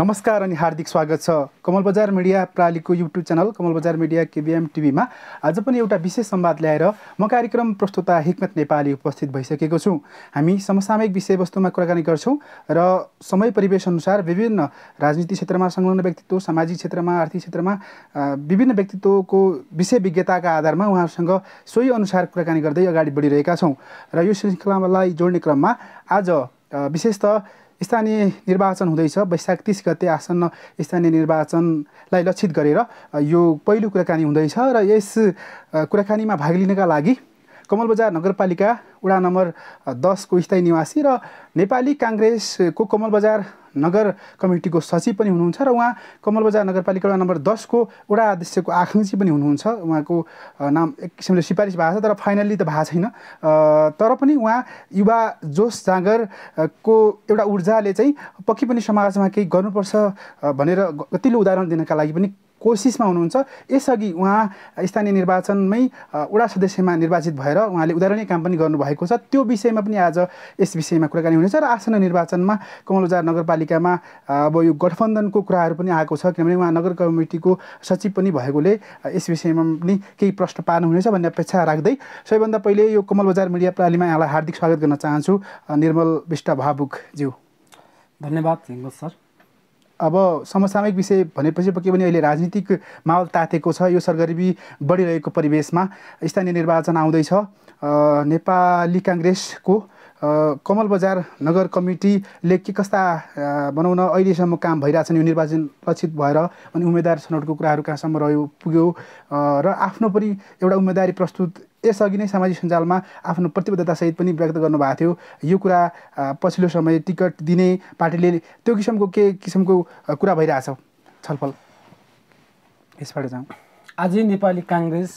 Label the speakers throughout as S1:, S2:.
S1: नमस्कार अनि हार्दिक स्वागत छ कमल बजार मिडिया प्रालीको YouTube channel Kamal Bajar media KBM टिभीमा आज पनि एउटा विशेष संवाद ल्याएर म कार्यक्रम प्रस्तुता हिक्मत नेपाली उपस्थित भइसकेको छु हामी समसामयिक विषयवस्तुमा कुराकानी गर्छौँ र समय परिवेश अनुसार विभिन्न राजनीति क्षेत्रमा संलग्न व्यक्तित्व सामाजिक क्षेत्रमा आर्थिक क्षेत्रमा विभिन्न व्यक्तित्वको विषय विज्ञताका आधारमा उहाँहरूसँग सोही अनुसार कुराकानी गर्दै अगाडि बढिरहेका छौँ र यो श्रृङ्खलालाई जोड्ने क्रममा आज विशेष त स्थानीय निर्वाचन हुँदैछ वैशाख तिस गते आसन्न स्थानीय निर्वाचनलाई लक्षित गरेर यो पहिलो कुराकानी हुँदैछ र यस कुराकानीमा भाग लिनका लागि कमल बजार नगरपालिका वडा नम्बर दसको स्थायी निवासी र नेपाली काङ्ग्रेसको कमल बजार नगर कमिटीको सचिव पनि हुनुहुन्छ र उहाँ कमल बजार नगरपालिका वडा नम्बर दसको वडा अध्यक्षको आकाङ्क्षी पनि हुनुहुन्छ उहाँको नाम एक किसिमले सिफारिस भएको छ तर फाइनल्ली त भएको छैन तर पनि उहाँ युवा जोस जाँगरको एउटा ऊर्जाले चाहिँ पक्कै पनि समाजमा केही गर्नुपर्छ भनेर कतिलो उदाहरण दिनका लागि पनि कोसिसमा हुनुहुन्छ यसअघि उहाँ स्थानीय निर्वाचनमै वडा सदस्यमा निर्वाचित भएर उहाँले उदाहरणीय काम पनि गर्नुभएको छ त्यो विषयमा पनि आज यस विषयमा कुराकानी हुनेछ र आसन्न निर्वाचनमा कमलजार नगरपालिकामा अब यो गठबन्धनको कुराहरू पनि आएको छ किनभने उहाँ नगर कमिटीको सचिव पनि भएकोले यस विषयमा पनि केही प्रश्न पार्नुहुनेछ भन्ने अपेक्षा राख्दै सबैभन्दा पहिले यो कमल बजार मिडिया प्रणालीमा यहाँलाई हार्दिक स्वागत गर्न चाहन्छु निर्मल विष्ट भावुक ज्यू
S2: धन्यवाद सर
S1: अब समसामयिक विषय भनेपछि पक्कै पनि अहिले राजनीतिक माहौल तातेको छ यो सरगर्मी बढिरहेको परिवेशमा स्थानीय निर्वाचन आउँदैछ नेपाली काङ्ग्रेसको कमल बजार नगर कमिटीले के कस्ता बनाउन अहिलेसम्म काम भइरहेछन् यो निर्वाचन लक्षित भएर अनि उम्मेदवार छनौटको कुराहरू कहाँसम्म रह्यो पुग्यो र आफ्नो पनि एउटा उम्मेदवारी प्रस्तुत यसअघि नै सामाजिक सञ्जालमा आफ्नो प्रतिबद्धतासहित पनि व्यक्त गर्नुभएको थियो यो कुरा पछिल्लो समय टिकट दिने पार्टीले त्यो किसिमको के किसिमको कुरा भइरहेछ छलफल यसबाट जाउँ
S2: आज नेपाली काङ्ग्रेस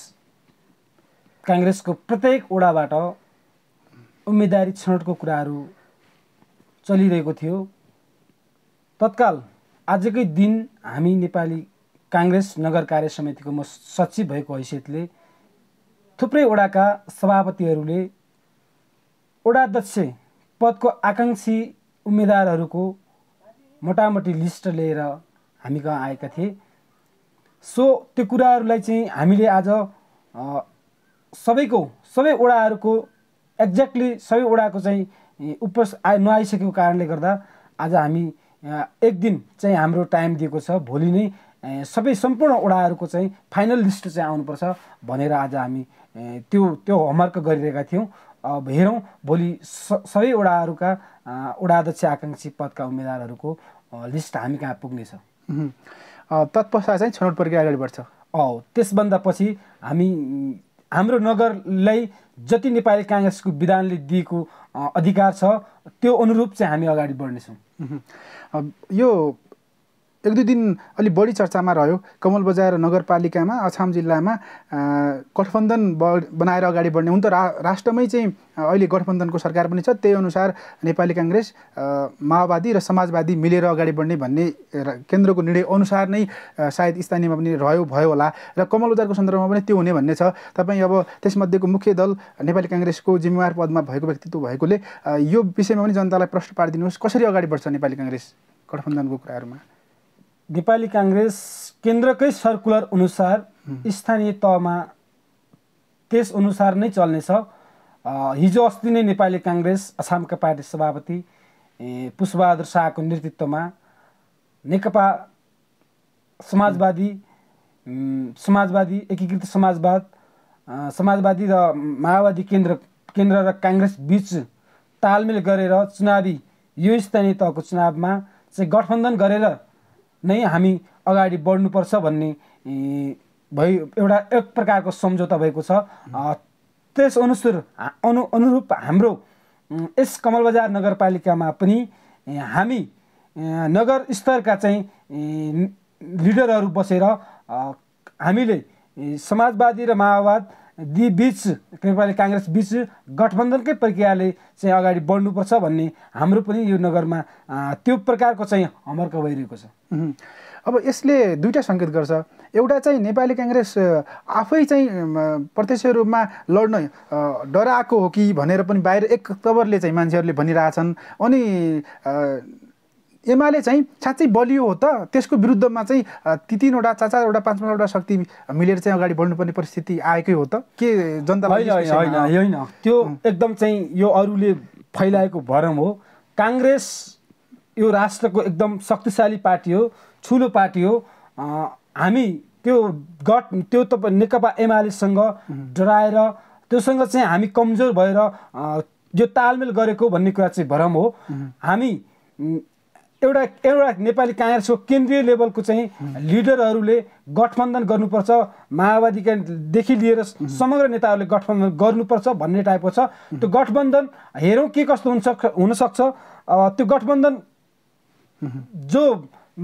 S2: काङ्ग्रेसको प्रत्येक ओडाबाट उम्मेदवारी छनौटको कुराहरू चलिरहेको थियो तत्काल आजकै दिन हामी नेपाली काङ्ग्रेस नगर कार्य समितिको म सचिव भएको हैसियतले थुप्रै वडाका सभापतिहरूले वडाध्यक्ष पदको आकाङ्क्षी उम्मेदवारहरूको मोटामोटी लिस्ट लिएर हामी कहाँ आएका थिए सो त्यो कुराहरूलाई चाहिँ हामीले आज सबैको सबै वडाहरूको एक्ज्याक्टली सबै वडाको चाहिँ उप आइ नआइसकेको कारणले गर्दा आज हामी एक दिन चाहिँ हाम्रो टाइम दिएको छ भोलि नै सबै सम्पूर्ण वडाहरूको चाहिँ फाइनल लिस्ट चाहिँ आउनुपर्छ भनेर आज हामी त्यो त्यो होमवर्क गरिरहेका थियौँ अब हेरौँ भोलि स सबै वडाहरूका अध्यक्ष आकाङ्क्षी पदका उम्मेदवारहरूको लिस्ट हामी कहाँ पुग्नेछ तत्पश्चात चाहिँ छनौट प्रक्रिया अगाडि बढ्छ औ त्यसभन्दा पछि हामी हाम्रो नगरलाई जति नेपाली
S1: काङ्ग्रेसको विधानले दिएको अधिकार छ त्यो अनुरूप चाहिँ हामी अगाडि बढ्नेछौँ यो एक दुई दिन अलिक बढी चर्चामा रह्यो कमल बजार नगरपालिकामा अछाम जिल्लामा गठबन्धन बनाएर अगाडि बढ्ने हुन त रा राष्ट्रमै चाहिँ अहिले गठबन्धनको सरकार पनि छ त्यही अनुसार नेपाली काङ्ग्रेस माओवादी र समाजवादी मिलेर अगाडि बढ्ने भन्ने केन्द्रको निर्णय अनुसार नै सायद स्थानीयमा पनि रह्यो भयो होला र कमल बजारको सन्दर्भमा पनि त्यो हुने भन्ने छ तपाईँ अब त्यसमध्येको मुख्य दल नेपाली काङ्ग्रेसको जिम्मेवार पदमा भएको व्यक्तित्व भएकोले यो विषयमा पनि जनतालाई प्रश्न पारिदिनुहोस् कसरी अगाडि बढ्छ नेपाली काङ्ग्रेस गठबन्धनको कुराहरूमा नेपाली काङ्ग्रेस केन्द्रकै सर्कुलर अनुसार
S2: स्थानीय तहमा त्यस अनुसार नै चल्नेछ हिजो अस्ति नै नेपाली काङ्ग्रेस आसामका पार्टी सभापति पुष्पबहादुर शाहको नेतृत्वमा नेकपा समाजवादी समाजवादी एकीकृत समाजवाद समाजवादी र माओवादी केन्द्र केन्द्र र काङ्ग्रेस बिच तालमेल गरेर चुनावी यो स्थानीय तहको चुनावमा चाहिँ गठबन्धन गरेर नै हामी अगाडि बढ्नुपर्छ भन्ने भई एउटा एक प्रकारको सम्झौता भएको छ त्यस अनुसार अनु अनुरूप हाम्रो यस कमल बजार नगरपालिकामा पनि हामी नगर स्तरका चाहिँ लिडरहरू बसेर हामीले समाजवादी र माओवाद दि बिच नेपाली काङ्ग्रेस बिच गठबन्धनकै प्रक्रियाले चाहिँ अगाडि बढ्नुपर्छ भन्ने हाम्रो पनि यो नगरमा त्यो
S1: प्रकारको चाहिँ हमर्क भइरहेको छ अब यसले दुईवटा सङ्केत गर्छ एउटा चाहिँ नेपाली काङ्ग्रेस आफै चाहिँ प्रत्यक्ष रूपमा लड्न डराएको हो कि भनेर पनि बाहिर एक तबरले चाहिँ मान्छेहरूले भनिरहेछन् अनि एमाले चाहिँ साँच्चै बलियो हो त त्यसको विरुद्धमा चाहिँ ती तिनवटा चार चारवटा पाँच पाँचवटा शक्ति मिलेर चाहिँ अगाडि बढ्नुपर्ने परिस्थिति आएकै हो त के जनतालाई होइन होइन त्यो एकदम चाहिँ यो अरूले फैलाएको भरम हो काङ्ग्रेस यो राष्ट्रको
S2: एकदम शक्तिशाली पार्टी हो ठुलो पार्टी हो हामी त्यो गट त्यो तपाईँ नेकपा एमालेसँग डराएर त्योसँग चाहिँ हामी कमजोर भएर यो तालमेल गरेको भन्ने कुरा चाहिँ भरम हो हामी एउटा एउटा नेपाली काङ्ग्रेसको केन्द्रीय लेभलको चाहिँ लिडरहरूले गठबन्धन गर्नुपर्छ माओवादीकादेखि लिएर समग्र नेताहरूले गठबन्धन गर्नुपर्छ भन्ने टाइपको छ त्यो गठबन्धन हेरौँ के कस्तो हुन्छ हुनसक्छ त्यो गठबन्धन जो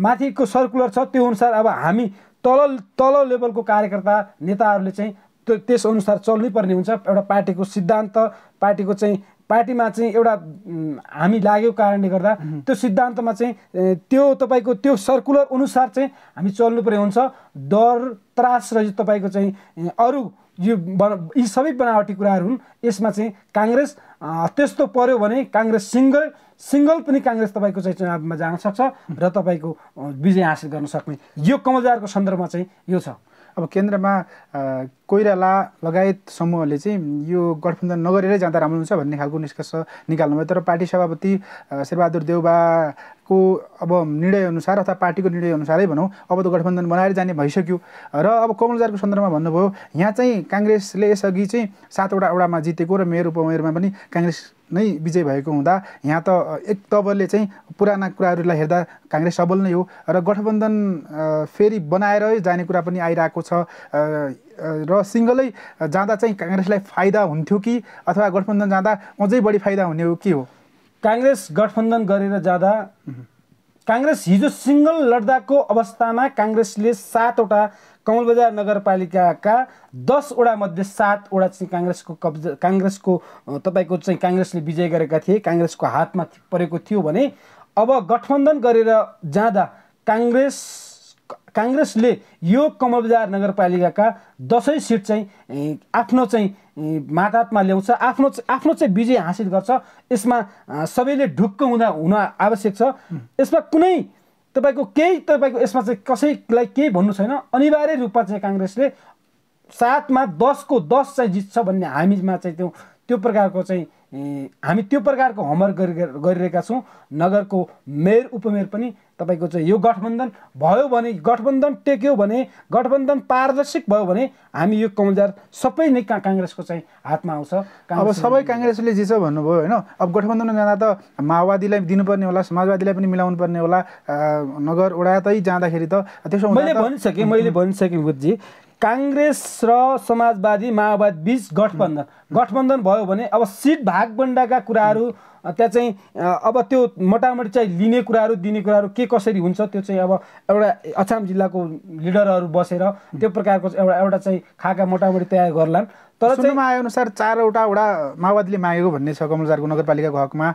S2: माथिको सर्कुलर छ त्यो अनुसार अब हामी तल तल लेभलको कार्यकर्ता नेताहरूले चाहिँ त्यो त्यसअनुसार चल्नै पर्ने हुन्छ एउटा पार्टीको सिद्धान्त पार्टीको चाहिँ पार्टीमा चाहिँ एउटा हामी लागेको कारणले गर्दा त्यो सिद्धान्तमा चाहिँ त्यो तपाईँको त्यो सर्कुलर अनुसार चाहिँ हामी चल्नु पर्ने हुन्छ डर त्रास र तपाईँको चाहिँ अरू यो बन यी सबै बनावटी कुराहरू हुन् यसमा चाहिँ काङ्ग्रेस त्यस्तो पर्यो भने काङ्ग्रेस सिङ्गल सिङ्गल पनि काङ्ग्रेस तपाईँको चाहिँ चुनावमा जान
S1: सक्छ र तपाईँको विजय हासिल गर्न सक्ने यो कमलदारको सन्दर्भमा चाहिँ यो छ अब केन्द्रमा कोइराला लगायत समूहले चाहिँ यो गठबन्धन नगरेरै जाँदा राम्रो हुन्छ भन्ने खालको निष्कर्ष निकाल्नुभयो तर पार्टी सभापति शेरबहादुर देउबाको अब निर्णयअनुसार अथवा पार्टीको निर्णयअनुसारै भनौँ अब त गठबन्धन बनाएर जाने भइसक्यो र अब कमलजारको सन्दर्भमा भन्नुभयो यहाँ चाहिँ काङ्ग्रेसले यसअघि चाहिँ सातवटा वडामा जितेको र मेयर उपमेयरमा पनि काङ्ग्रेस नै विजय भएको हुँदा यहाँ त एक तबरले चाहिँ पुराना कुराहरूलाई हेर्दा काङ्ग्रेस सबल नै हो र गठबन्धन फेरि बनाएरै जाने कुरा पनि आइरहेको छ र सिङ्गलै जाँदा चाहिँ काङ्ग्रेसलाई फाइदा हुन्थ्यो कि अथवा गठबन्धन जाँदा अझै बढी फाइदा हुने हो के हो काङ्ग्रेस गठबन्धन गरेर जाँदा
S2: काङ्ग्रेस हिजो सिङ्गल लड्दाको अवस्थामा काङ्ग्रेसले सातवटा कमलबजार नगरपालिकाका दसवटा मध्ये सातवटा चाहिँ काङ्ग्रेसको कब्जा काङ्ग्रेसको तपाईँको चाहिँ काङ्ग्रेसले विजय गरेका थिए काङ्ग्रेसको हातमा परेको थियो भने अब गठबन्धन गरेर जाँदा काङ्ग्रेस काङ्ग्रेसले यो कमलबजार नगरपालिकाका दसैँ सिट चाहिँ आफ्नो चाहिँ मातातमा ल्याउँछ आफ्नो आफ्नो चाहिँ विजय हासिल गर्छ यसमा सबैले ढुक्क हुँदा हुन आवश्यक छ यसमा कुनै तपाईँको केही तपाईँको यसमा चाहिँ कसैलाई केही भन्नु छैन अनिवार्य रूपमा चाहिँ काङ्ग्रेसले सातमा दसको दस चाहिँ जित्छ भन्ने हामीमा चाहिँ त्यो त्यो प्रकारको चाहिँ हामी त्यो प्रकारको होमवर्क गरिरहेका छौँ नगरको मेयर उपमेयर पनि तपाईँको चाहिँ यो गठबन्धन भयो भने गठबन्धन टेक्यो भने गठबन्धन पारदर्शिक भयो भने हामी यो कमजार सबै नै का काङ्ग्रेसको चाहिँ हातमा आउँछ अब सबै
S1: काङ्ग्रेसले जे छ भन्नुभयो होइन अब गठबन्धन जाँदा त माओवादीलाई दिनुपर्ने होला समाजवादीलाई पनि मिलाउनु पर्ने होला नगर उडातै जाँदाखेरि त त्यसो मैले भनिसकेँ
S2: मैले भनिसकेँ बुद्धजी काङ्ग्रेस र समाजवादी माओवाद बिच गठबन्धन गठबन्धन भयो भने अब सिट भागबन्डाका कुराहरू त्यहाँ चाहिँ अब त्यो मोटामोटी चाहिँ लिने कुराहरू दिने कुराहरू के कसरी हुन्छ त्यो चाहिँ अब एउटा अछाम जिल्लाको लिडरहरू बसेर त्यो प्रकारको
S1: एउटा एउटा चाहिँ खाका मोटामोटी तयार गर्लान् तर सुन्नमा आएअनुसार चारवटा वडा माओवादीले मागेको भन्ने छ कमलजारको नगरपालिकाको हकमा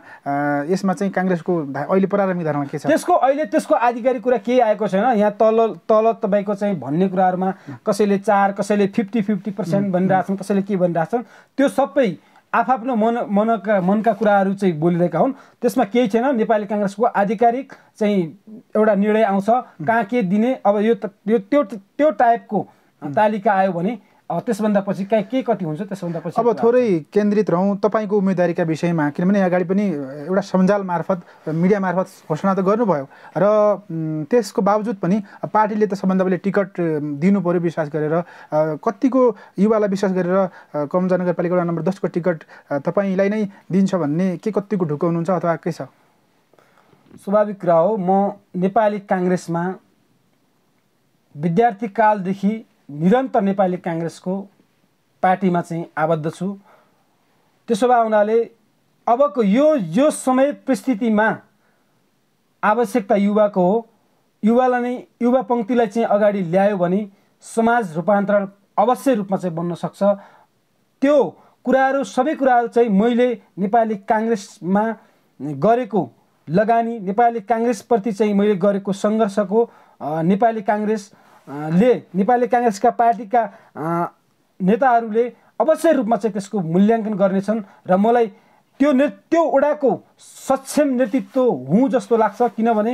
S1: यसमा चाहिँ काङ्ग्रेसको अहिले प्रारम्भिक धारणा के छ
S2: त्यसको अहिले त्यसको आधिकारिक कुरा केही आएको छैन यहाँ तल तल तपाईँको चाहिँ भन्ने कुराहरूमा कसैले चार कसैले फिफ्टी फिफ्टी पर्सेन्ट भनिरहेछन् कसैले के भनिरहेछन् त्यो सबै आफआफ्नो मन मनका मनका कुराहरू चाहिँ बोलिरहेका हुन् त्यसमा केही छैन नेपाली काङ्ग्रेसको आधिकारिक चाहिँ एउटा निर्णय आउँछ कहाँ के दिने अब यो त्यो त्यो टाइपको तालिका आयो भने त्यसभन्दा पछि कहीँ के कति हुन्छ त्यसभन्दा पछि अब थोरै
S1: केन्द्रित रहौँ तपाईँको उम्मेदवारीका विषयमा किनभने अगाडि पनि एउटा सञ्जाल मार्फत मिडिया मार्फत घोषणा त गर्नुभयो र त्यसको बावजुद पनि पार्टीले त सबभन्दा पहिले टिकट दिनु पऱ्यो विश्वास गरेर कतिको युवालाई विश्वास गरेर कम नगरपालिका वडा नम्बर दसको टिकट तपाईँलाई नै दिन्छ भन्ने के कतिको ढुकाउनुहुन्छ अथवा के छ
S2: स्वाभाविक कुरा हो म नेपाली काङ्ग्रेसमा विद्यार्थी कालदेखि निरन्तर नेपाली काङ्ग्रेसको पार्टीमा चाहिँ आबद्ध छु त्यसो भए हुनाले अबको यो यो समय परिस्थितिमा आवश्यकता युवाको हो युवालाई नै युवा पङ्क्तिलाई चाहिँ अगाडि ल्यायो भने समाज रूपान्तरण अवश्य रूपमा चाहिँ बन्न सक्छ त्यो कुराहरू सबै कुराहरू चाहिँ मैले नेपाली काङ्ग्रेसमा गरेको लगानी नेपाली काङ्ग्रेसप्रति चाहिँ मैले गरेको सङ्घर्षको नेपाली काङ्ग्रेस ले नेपाली काङ्ग्रेसका पार्टीका नेताहरूले अवश्य रूपमा चाहिँ त्यसको मूल्याङ्कन गर्नेछन् र मलाई त्यो ने त्यो ओडाको सक्षम नेतृत्व हुँ जस्तो लाग्छ किनभने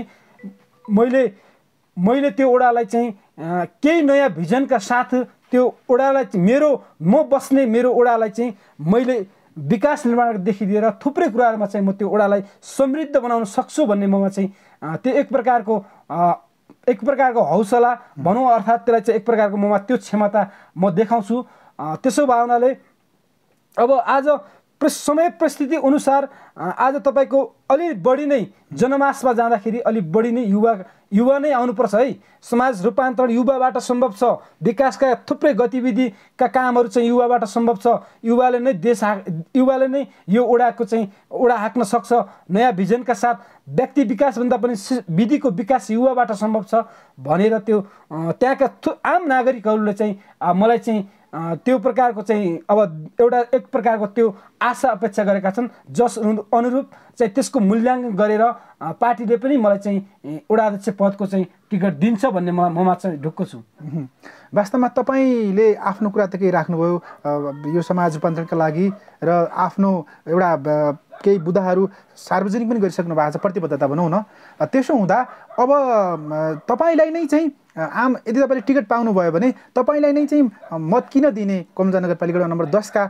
S2: मैले मैले त्यो ओडालाई चाहिँ केही नयाँ भिजनका साथ त्यो ओडालाई मेरो म बस्ने मेरो ओडालाई चाहिँ मैले विकास निर्माणदेखि लिएर थुप्रै कुराहरूमा चाहिँ म त्यो ओडालाई समृद्ध बनाउन सक्छु भन्ने ममा चाहिँ त्यो एक प्रकारको एक प्रकारको हौसला भनौँ अर्थात् त्यसलाई चाहिँ एक प्रकारको ममा त्यो क्षमता म देखाउँछु त्यसो भावनाले अब आज समय परिस्थिति अनुसार आज तपाईँको अलि बढी नै जनमासमा जाँदाखेरि अलि बढी नै युवा युवा नै आउनुपर्छ है समाज रूपान्तरण युवाबाट सम्भव छ विकासका थुप्रै गतिविधिका कामहरू चाहिँ युवाबाट सम्भव छ युवाले नै देश हा युवाले नै यो ओडाको चाहिँ ओडा हाँक्न सक्छ नयाँ भिजनका साथ व्यक्ति विकासभन्दा पनि विधिको विकास युवाबाट सम्भव छ भनेर त्यो त्यहाँका आम नागरिकहरूले चाहिँ मलाई चाहिँ त्यो प्रकारको चाहिँ अब एउटा एक प्रकारको त्यो आशा अपेक्षा गरेका छन् जस अनुरूप चाहिँ त्यसको मूल्याङ्कन गरेर पार्टीले पनि मलाई चाहिँ एउटा अध्यक्ष पदको चाहिँ टिकट दिन्छ भन्ने म ममा चाहिँ ढुक्क छु
S1: वास्तवमा तपाईँले आफ्नो कुरा त केही राख्नुभयो यो समाज रूपान्तरणका लागि र आफ्नो एउटा केही बुदाहरू सार्वजनिक पनि गरिसक्नु भएको छ प्रतिबद्धता भनौँ न त्यसो हुँदा अब तपाईँलाई नै चाहिँ आम यदि तपाईँले टिकट पाउनुभयो भने तपाईँलाई नै चाहिँ मत किन दिने कमजा नगरपालिका नम्बर दसका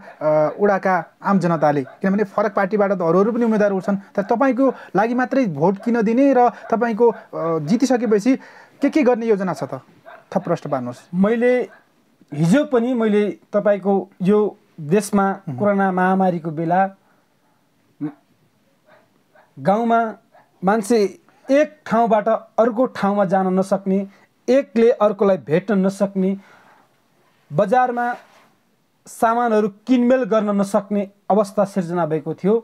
S1: उडाका आम जनताले किनभने फरक पार्टीबाट त अरू पनि उम्मेदवार उठ्छन् तर तपाईँको लागि मात्रै भोट किन दिने र तपाईँको जितिसकेपछि के के गर्ने योजना छ त थप प्रश्न पार्नुहोस् मैले
S2: हिजो पनि मैले तपाईँको यो देशमा कोरोना महामारीको बेला गाउँमा मान्छे एक ठाउँबाट अर्को ठाउँमा जान नसक्ने एकले अर्कोलाई भेट्न नसक्ने बजारमा सामानहरू किनमेल गर्न नसक्ने अवस्था सिर्जना भएको थियो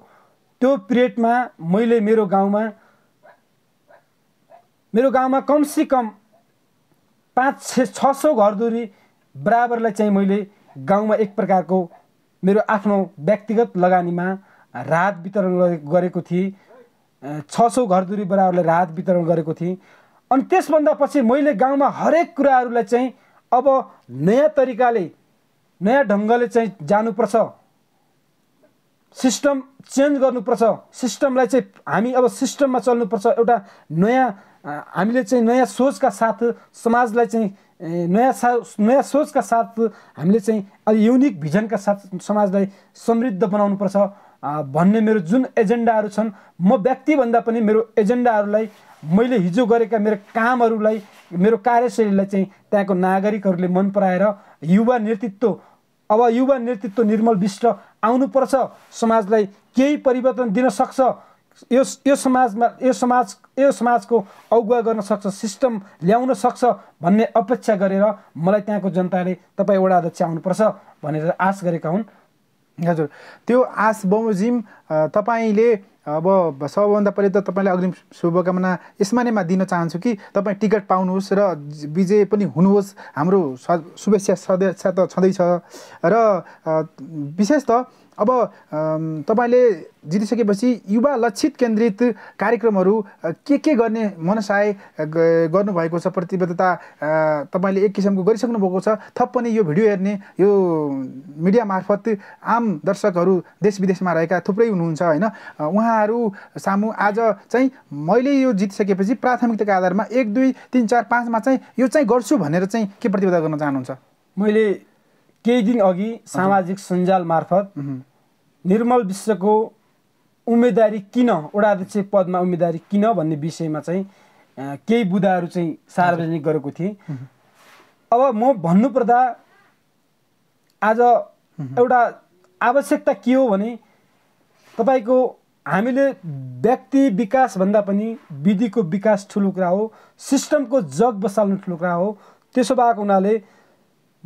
S2: त्यो पिरियडमा मैले मेरो गाउँमा मेरो गाउँमा कमसेकम पाँच छ छ सौ घरदुरी बराबरलाई चाहिँ मैले गाउँमा एक प्रकारको मेरो आफ्नो व्यक्तिगत लगानीमा राहत वितरण गरेको थिएँ छ सौ घरदुरी बराबरलाई राहत वितरण गरेको थिएँ अनि त्यसभन्दा पछि मैले गाउँमा हरेक कुराहरूलाई चाहिँ अब नयाँ तरिकाले नयाँ ढङ्गले चाहिँ जानुपर्छ सिस्टम चेन्ज गर्नुपर्छ सिस्टमलाई चाहिँ हामी अब सिस्टममा चल्नुपर्छ एउटा नयाँ हामीले चाहिँ नयाँ सोचका साथ समाजलाई चाहिँ नयाँ सा नयाँ सोचका साथ हामीले चाहिँ अलि युनिक भिजनका साथ समाजलाई समृद्ध बनाउनुपर्छ भन्ने मेरो जुन एजेन्डाहरू छन् म व्यक्तिभन्दा पनि मेरो एजेन्डाहरूलाई मैले हिजो गरेका मेरो कामहरूलाई मेरो कार्यशैलीलाई चाहिँ त्यहाँको नागरिकहरूले मन पराएर युवा नेतृत्व अब युवा नेतृत्व निर्मल विष्ट आउनुपर्छ समाजलाई केही परिवर्तन दिन सक्छ यो यो समाजमा यो समाज यो समाजको अगुवा गर्न सक्छ सिस्टम ल्याउन सक्छ भन्ने अपेक्षा गरेर मलाई त्यहाँको जनताले
S1: तपाईँ एउटा अध्यक्ष आउनुपर्छ भनेर आश गरेका हुन् हजुर त्यो आश बमोजिम तपाईँले अब सबभन्दा पहिले त तपाईँलाई अग्रिम शुभकामना यसमा नै म दिन चाहन्छु कि तपाईँ टिकट पाउनुहोस् र विजय पनि हुनुहोस् हाम्रो शुभेच्छा सदैच्छा त छँदैछ र विशेष त अब तपाईँले जितिसकेपछि युवा लक्षित केन्द्रित कार्यक्रमहरू के के गर्ने मनसाय गर्नुभएको छ प्रतिबद्धता तपाईँले एक किसिमको गरिसक्नु भएको छ थप पनि यो भिडियो हेर्ने यो मिडिया मार्फत आम दर्शकहरू देश विदेशमा रहेका थुप्रै हुनुहुन्छ होइन उहाँहरू सामु आज चाहिँ मैले यो जितिसकेपछि प्राथमिकताका आधारमा एक दुई तिन चार पाँचमा चाहिँ यो चाहिँ गर्छु भनेर चाहिँ के प्रतिबद्धता गर्न चाहनुहुन्छ
S2: मैले केही दिन अघि सामाजिक सञ्जाल मार्फत निर्मल विश्वको उम्मेदवारी किन ओडाध्यक्ष पदमा उम्मेदवारी किन भन्ने विषयमा चाहिँ केही बुदाहरू चाहिँ सार्वजनिक गरेको थिएँ अब म भन्नुपर्दा आज एउटा आवश्यकता के हो भने तपाईँको हामीले व्यक्ति विकासभन्दा पनि विधिको विकास ठुलो कुरा हो सिस्टमको जग बसाल्नु ठुलो कुरा हो त्यसो भएको हुनाले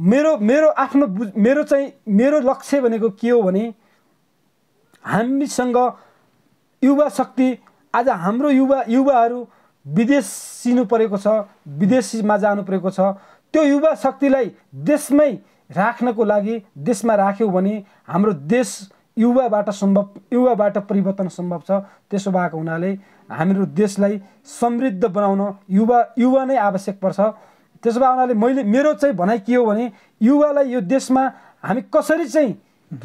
S2: मेरो मेरो आफ्नो बुझ मेरो चाहिँ मेरो लक्ष्य भनेको के हो भने हामीसँग युवा शक्ति आज हाम्रो युवा युवाहरू विदेश सिनु परेको छ विदेशमा जानु परेको छ त्यो युवा शक्तिलाई देशमै राख्नको लागि देशमा राख्यौँ भने हाम्रो देश युवाबाट सम्भव युवाबाट परिवर्तन सम्भव छ त्यसो भएको हुनाले हाम्रो देशलाई समृद्ध बनाउन युवा युवा नै आवश्यक पर्छ त्यसो भए हुनाले मैले मेरो चाहिँ भनाइ के हो भने युवालाई यो देशमा हामी कसरी चाहिँ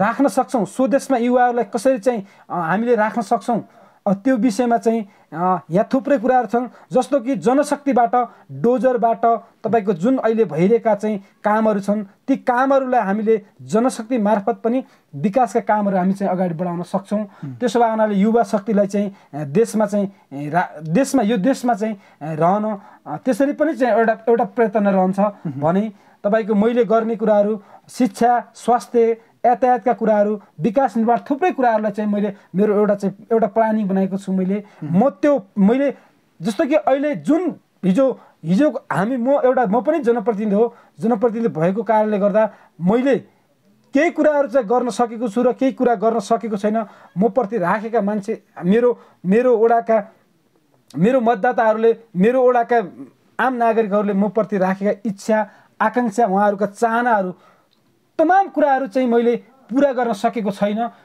S2: राख्न सक्छौँ स्वदेशमा युवाहरूलाई कसरी चाहिँ हामीले राख्न सक्छौँ त्यो विषयमा चाहिँ यहाँ थुप्रै कुराहरू छन् जस्तो कि जनशक्तिबाट डोजरबाट तपाईँको जुन अहिले भइरहेका चाहिँ कामहरू छन् ती कामहरूलाई हामीले जनशक्ति मार्फत पनि विकासका कामहरू हामी चाहिँ अगाडि बढाउन सक्छौँ त्यसो भए हुनाले युवा शक्तिलाई चाहिँ देशमा चाहिँ रा देशमा यो देशमा चाहिँ रहन त्यसरी पनि चाहिँ एउटा एउटा प्रयत्न रहन्छ भने तपाईँको मैले गर्ने कुराहरू शिक्षा स्वास्थ्य यातायातका कुराहरू विकास निर्माण थुप्रै कुराहरूलाई चाहिँ मैले मेरो एउटा चाहिँ एउटा प्लानिङ बनाएको छु मैले म त्यो मैले जस्तो कि अहिले जुन हिजो हिजो हामी म एउटा म पनि जनप्रतिनिधि हो जनप्रतिनिधि भएको कारणले गर्दा मैले केही कुराहरू चाहिँ गर्न सकेको छु र केही कुरा गर्न सकेको छैन म प्रति राखेका मान्छे मेरो मेरो ओडाका मेरो मतदाताहरूले मेरो ओडाका आम नागरिकहरूले म प्रति राखेका इच्छा आकाङ्क्षा उहाँहरूका चाहनाहरू तमाम कुराहरू चाहिँ मैले पुरा गर्न सकेको छैन